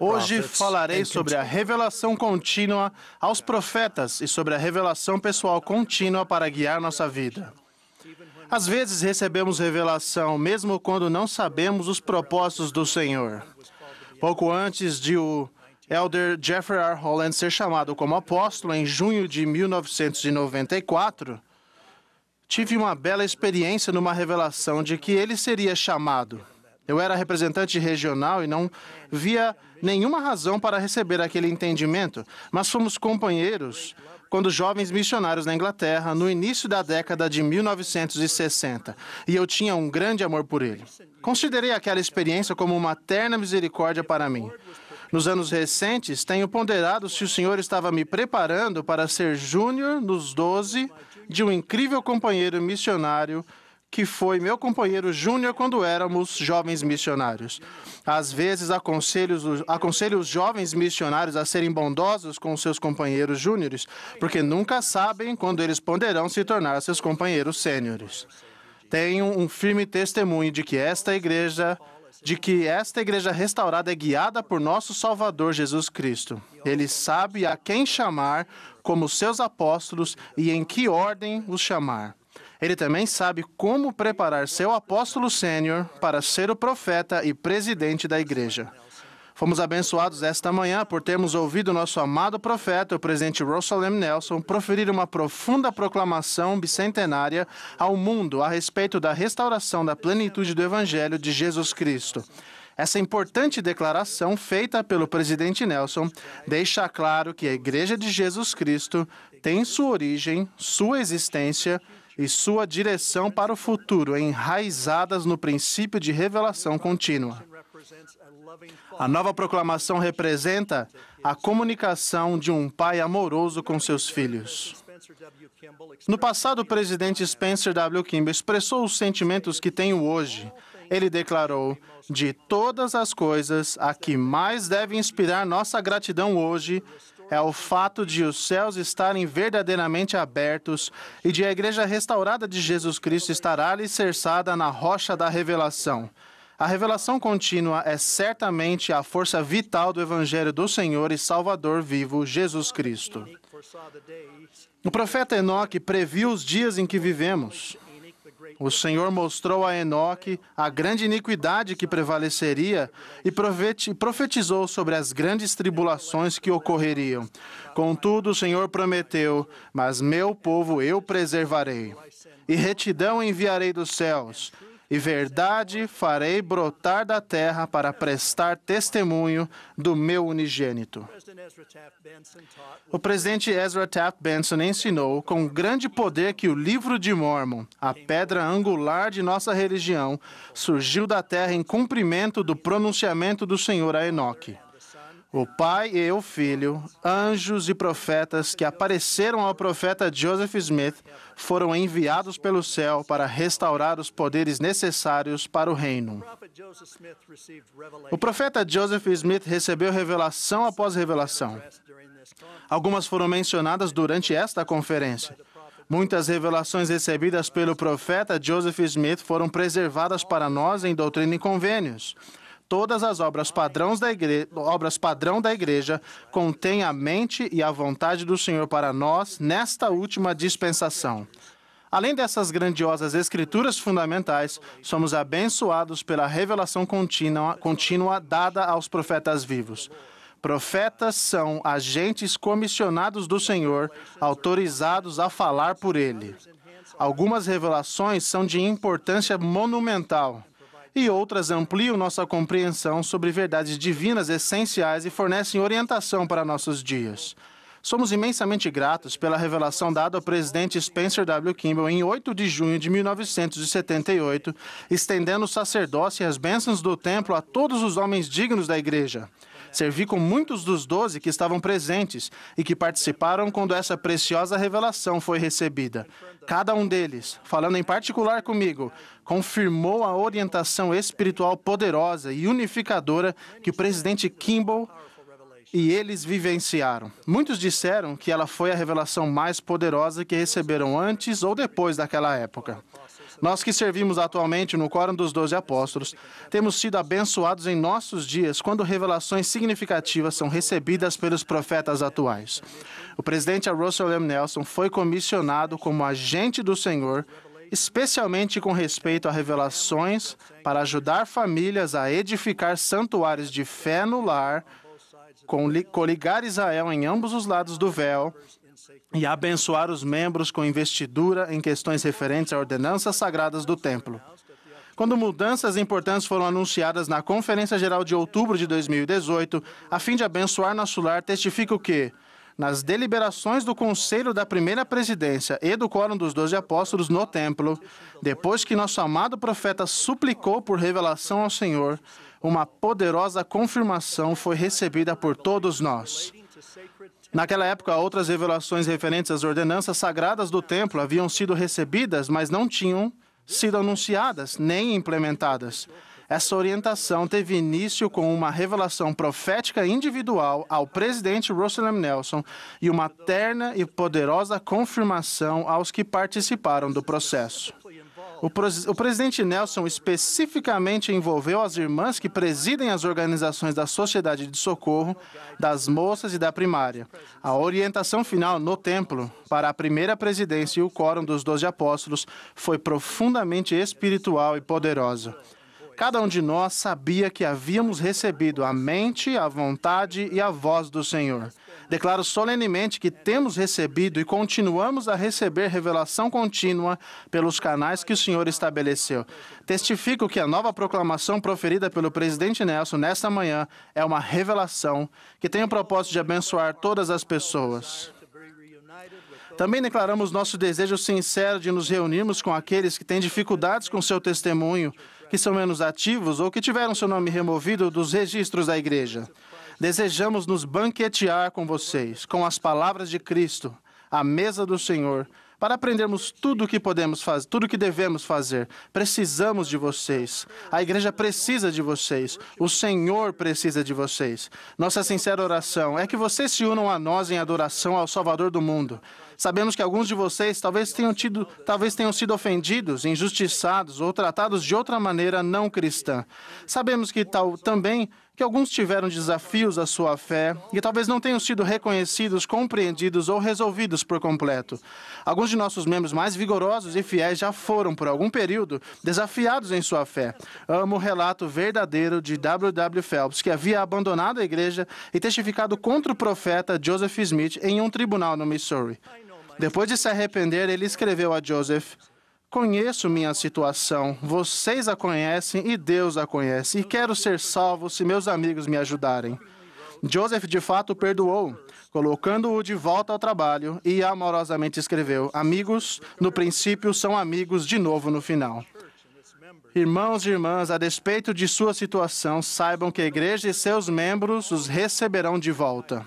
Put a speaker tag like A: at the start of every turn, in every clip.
A: Hoje falarei sobre a revelação contínua aos profetas e sobre a revelação pessoal contínua para guiar nossa vida. Às vezes recebemos revelação mesmo quando não sabemos os propósitos do Senhor. Pouco antes de o Elder Jeffrey R. Holland ser chamado como apóstolo em junho de 1994, tive uma bela experiência numa revelação de que ele seria chamado. Eu era representante regional e não via nenhuma razão para receber aquele entendimento, mas fomos companheiros quando jovens missionários na Inglaterra no início da década de 1960, e eu tinha um grande amor por ele. Considerei aquela experiência como uma terna misericórdia para mim. Nos anos recentes, tenho ponderado se o senhor estava me preparando para ser júnior nos 12 de um incrível companheiro missionário que foi meu companheiro júnior quando éramos jovens missionários. Às vezes aconselho, aconselho os jovens missionários a serem bondosos com seus companheiros júniores, porque nunca sabem quando eles poderão se tornar seus companheiros sêniores. Tenho um firme testemunho de que esta igreja de que esta igreja restaurada é guiada por nosso Salvador Jesus Cristo. Ele sabe a quem chamar como seus apóstolos e em que ordem os chamar. Ele também sabe como preparar seu apóstolo sênior para ser o profeta e presidente da igreja. Fomos abençoados esta manhã por termos ouvido nosso amado profeta, o presidente Russell M. Nelson, proferir uma profunda proclamação bicentenária ao mundo a respeito da restauração da plenitude do Evangelho de Jesus Cristo. Essa importante declaração feita pelo presidente Nelson deixa claro que a Igreja de Jesus Cristo tem sua origem, sua existência e sua direção para o futuro enraizadas no princípio de revelação contínua. A nova proclamação representa a comunicação de um pai amoroso com seus filhos. No passado, o presidente Spencer W. Kimball expressou os sentimentos que tenho hoje. Ele declarou: De todas as coisas, a que mais deve inspirar nossa gratidão hoje é o fato de os céus estarem verdadeiramente abertos e de a igreja restaurada de Jesus Cristo estar alicerçada na rocha da revelação. A revelação contínua é certamente a força vital do Evangelho do Senhor e Salvador vivo, Jesus Cristo. O profeta Enoque previu os dias em que vivemos. O Senhor mostrou a Enoque a grande iniquidade que prevaleceria e profetizou sobre as grandes tribulações que ocorreriam. Contudo, o Senhor prometeu: Mas meu povo eu preservarei, e retidão enviarei dos céus, e verdade farei brotar da terra para prestar testemunho do meu unigênito. O presidente Ezra Taft Benson ensinou com grande poder que o livro de Mormon, a pedra angular de nossa religião, surgiu da terra em cumprimento do pronunciamento do Senhor a Enoque o pai e o filho, anjos e profetas que apareceram ao profeta Joseph Smith, foram enviados pelo céu para restaurar os poderes necessários para o reino. O profeta Joseph Smith recebeu revelação após revelação. Algumas foram mencionadas durante esta conferência. Muitas revelações recebidas pelo profeta Joseph Smith foram preservadas para nós em Doutrina e Convênios todas as obras, padrões da igre obras padrão da igreja contêm a mente e a vontade do Senhor para nós nesta última dispensação. Além dessas grandiosas escrituras fundamentais, somos abençoados pela revelação contínua, contínua dada aos profetas vivos. Profetas são agentes comissionados do Senhor, autorizados a falar por Ele. Algumas revelações são de importância monumental e outras ampliam nossa compreensão sobre verdades divinas essenciais e fornecem orientação para nossos dias. Somos imensamente gratos pela revelação dada ao presidente Spencer W. Kimball em 8 de junho de 1978, estendendo o sacerdócio e as bênçãos do templo a todos os homens dignos da igreja. Servi com muitos dos doze que estavam presentes e que participaram quando essa preciosa revelação foi recebida. Cada um deles, falando em particular comigo, confirmou a orientação espiritual poderosa e unificadora que o presidente Kimball e eles vivenciaram. Muitos disseram que ela foi a revelação mais poderosa que receberam antes ou depois daquela época. Nós que servimos atualmente no quórum dos doze apóstolos, temos sido abençoados em nossos dias quando revelações significativas são recebidas pelos profetas atuais. O presidente Russell M. Nelson foi comissionado como agente do Senhor especialmente com respeito a revelações para ajudar famílias a edificar santuários de fé no lar, coligar Israel em ambos os lados do véu e abençoar os membros com investidura em questões referentes a ordenanças sagradas do templo. Quando mudanças importantes foram anunciadas na Conferência Geral de outubro de 2018, a fim de abençoar nosso lar, testifico que, nas deliberações do Conselho da Primeira Presidência e do Quórum dos Doze Apóstolos no Templo, depois que nosso amado profeta suplicou por revelação ao Senhor, uma poderosa confirmação foi recebida por todos nós. Naquela época, outras revelações referentes às ordenanças sagradas do templo haviam sido recebidas, mas não tinham sido anunciadas nem implementadas. Essa orientação teve início com uma revelação profética individual ao presidente Russell M. Nelson e uma terna e poderosa confirmação aos que participaram do processo. O, o presidente Nelson especificamente envolveu as irmãs que presidem as organizações da Sociedade de Socorro, das Moças e da Primária. A orientação final no templo para a primeira presidência e o quórum dos Doze Apóstolos foi profundamente espiritual e poderosa. Cada um de nós sabia que havíamos recebido a mente, a vontade e a voz do Senhor. Declaro solenemente que temos recebido e continuamos a receber revelação contínua pelos canais que o Senhor estabeleceu. Testifico que a nova proclamação proferida pelo presidente Nelson nesta manhã é uma revelação que tem o propósito de abençoar todas as pessoas. Também declaramos nosso desejo sincero de nos reunirmos com aqueles que têm dificuldades com seu testemunho, que são menos ativos ou que tiveram seu nome removido dos registros da igreja. Desejamos nos banquetear com vocês, com as palavras de Cristo, a mesa do Senhor, para aprendermos tudo o que podemos fazer, tudo o que devemos fazer. Precisamos de vocês. A igreja precisa de vocês. O Senhor precisa de vocês. Nossa sincera oração é que vocês se unam a nós em adoração ao Salvador do mundo. Sabemos que alguns de vocês talvez tenham, tido, talvez tenham sido ofendidos, injustiçados ou tratados de outra maneira não cristã. Sabemos que tal, também que alguns tiveram desafios à sua fé e talvez não tenham sido reconhecidos, compreendidos ou resolvidos por completo. Alguns de nossos membros mais vigorosos e fiéis já foram, por algum período, desafiados em sua fé. Amo o relato verdadeiro de W. W. Phelps, que havia abandonado a igreja e testificado contra o profeta Joseph Smith em um tribunal no Missouri. Depois de se arrepender, ele escreveu a Joseph: Conheço minha situação, vocês a conhecem e Deus a conhece, e quero ser salvo se meus amigos me ajudarem. Joseph de fato perdoou, colocando-o de volta ao trabalho e amorosamente escreveu: Amigos, no princípio, são amigos de novo no final. Irmãos e irmãs, a despeito de sua situação, saibam que a igreja e seus membros os receberão de volta.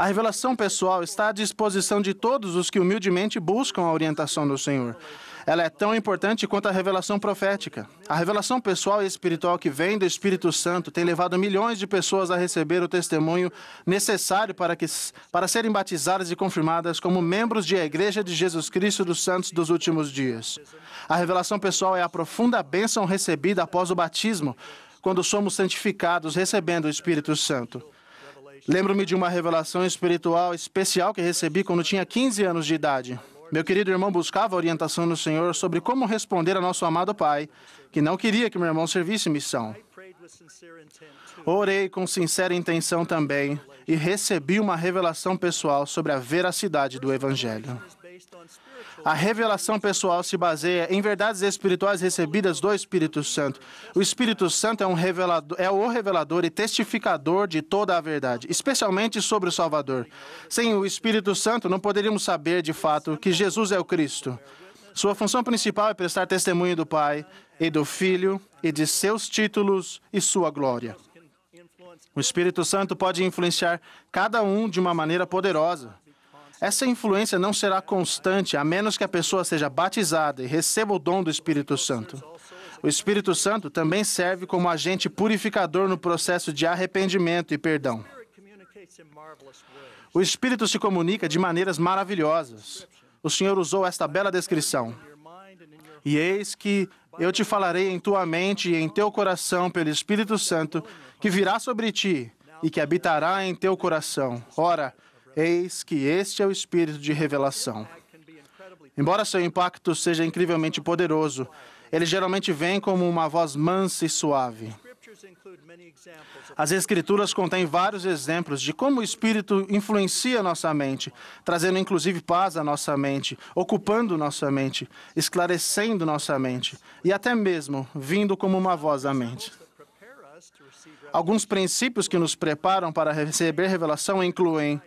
A: A revelação pessoal está à disposição de todos os que humildemente buscam a orientação do Senhor. Ela é tão importante quanto a revelação profética. A revelação pessoal e espiritual que vem do Espírito Santo tem levado milhões de pessoas a receber o testemunho necessário para, que, para serem batizadas e confirmadas como membros de a Igreja de Jesus Cristo dos Santos dos últimos dias. A revelação pessoal é a profunda bênção recebida após o batismo, quando somos santificados recebendo o Espírito Santo. Lembro-me de uma revelação espiritual especial que recebi quando tinha 15 anos de idade. Meu querido irmão buscava orientação no Senhor sobre como responder ao nosso amado Pai, que não queria que meu irmão servisse missão. Orei com sincera intenção também e recebi uma revelação pessoal sobre a veracidade do Evangelho. A revelação pessoal se baseia em verdades espirituais recebidas do Espírito Santo. O Espírito Santo é, um revelador, é o revelador e testificador de toda a verdade, especialmente sobre o Salvador. Sem o Espírito Santo, não poderíamos saber de fato que Jesus é o Cristo. Sua função principal é prestar testemunho do Pai e do Filho e de seus títulos e sua glória. O Espírito Santo pode influenciar cada um de uma maneira poderosa. Essa influência não será constante a menos que a pessoa seja batizada e receba o dom do Espírito Santo. O Espírito Santo também serve como agente purificador no processo de arrependimento e perdão. O Espírito se comunica de maneiras maravilhosas. O Senhor usou esta bela descrição. E eis que eu te falarei em tua mente e em teu coração pelo Espírito Santo, que virá sobre ti e que habitará em teu coração. Ora, Eis que este é o espírito de revelação. Embora seu impacto seja incrivelmente poderoso, ele geralmente vem como uma voz mansa e suave. As Escrituras contêm vários exemplos de como o Espírito influencia nossa mente, trazendo inclusive paz à nossa mente, ocupando nossa mente, esclarecendo nossa mente e até mesmo vindo como uma voz à mente. Alguns princípios que nos preparam para receber revelação incluem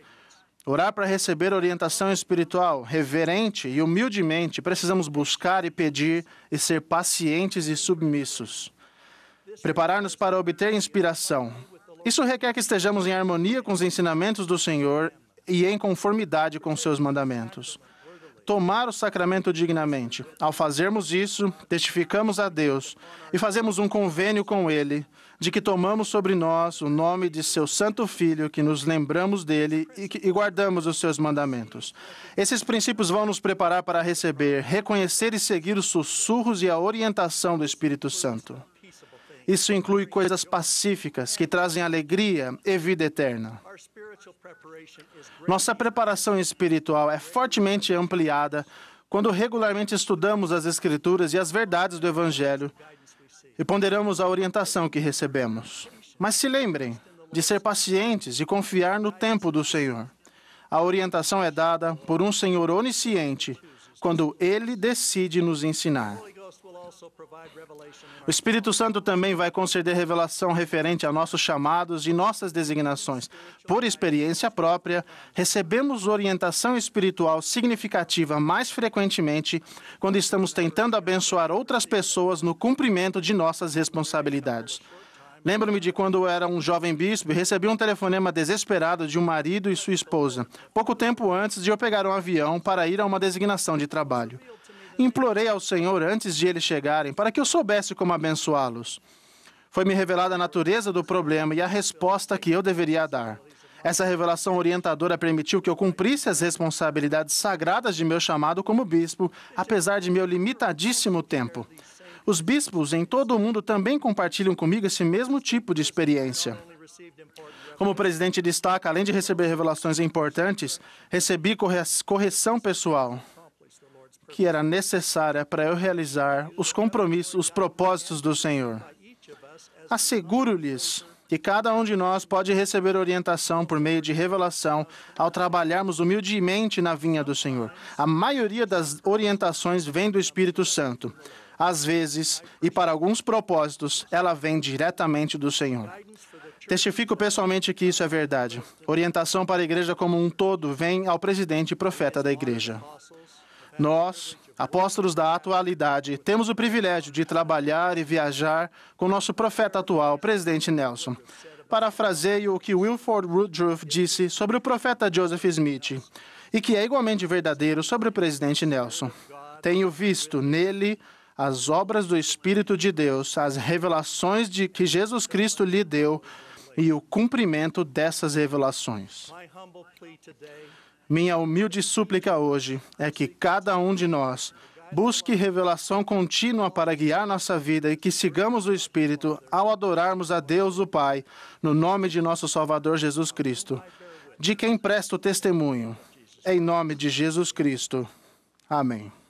A: Orar para receber orientação espiritual reverente e humildemente, precisamos buscar e pedir e ser pacientes e submissos. Preparar-nos para obter inspiração. Isso requer que estejamos em harmonia com os ensinamentos do Senhor e em conformidade com seus mandamentos. Tomar o sacramento dignamente. Ao fazermos isso, testificamos a Deus e fazemos um convênio com Ele de que tomamos sobre nós o nome de seu Santo Filho, que nos lembramos dele e, que, e guardamos os seus mandamentos. Esses princípios vão nos preparar para receber, reconhecer e seguir os sussurros e a orientação do Espírito Santo. Isso inclui coisas pacíficas que trazem alegria e vida eterna. Nossa preparação espiritual é fortemente ampliada quando regularmente estudamos as Escrituras e as verdades do Evangelho e ponderamos a orientação que recebemos. Mas se lembrem de ser pacientes e confiar no tempo do Senhor. A orientação é dada por um Senhor onisciente quando ele decide nos ensinar. O Espírito Santo também vai conceder revelação referente a nossos chamados e nossas designações. Por experiência própria, recebemos orientação espiritual significativa mais frequentemente quando estamos tentando abençoar outras pessoas no cumprimento de nossas responsabilidades. Lembro-me de quando eu era um jovem bispo e recebi um telefonema desesperado de um marido e sua esposa, pouco tempo antes de eu pegar um avião para ir a uma designação de trabalho implorei ao Senhor antes de eles chegarem, para que eu soubesse como abençoá-los. Foi-me revelada a natureza do problema e a resposta que eu deveria dar. Essa revelação orientadora permitiu que eu cumprisse as responsabilidades sagradas de meu chamado como bispo, apesar de meu limitadíssimo tempo. Os bispos em todo o mundo também compartilham comigo esse mesmo tipo de experiência. Como o presidente destaca, além de receber revelações importantes, recebi correção pessoal que era necessária para eu realizar os compromissos, os propósitos do Senhor. Asseguro-lhes que cada um de nós pode receber orientação por meio de revelação ao trabalharmos humildemente na vinha do Senhor. A maioria das orientações vem do Espírito Santo. Às vezes, e para alguns propósitos, ela vem diretamente do Senhor. Testifico pessoalmente que isso é verdade. Orientação para a igreja como um todo vem ao presidente e profeta da igreja. Nós, apóstolos da atualidade, temos o privilégio de trabalhar e viajar com nosso profeta atual, presidente Nelson. Parafraseio o que Wilford Woodruff disse sobre o profeta Joseph Smith e que é igualmente verdadeiro sobre o presidente Nelson. Tenho visto nele as obras do Espírito de Deus, as revelações de que Jesus Cristo lhe deu e o cumprimento dessas revelações. Minha humilde súplica hoje é que cada um de nós busque revelação contínua para guiar nossa vida e que sigamos o Espírito ao adorarmos a Deus o Pai, no nome de nosso Salvador Jesus Cristo, de quem presto testemunho, em nome de Jesus Cristo. Amém.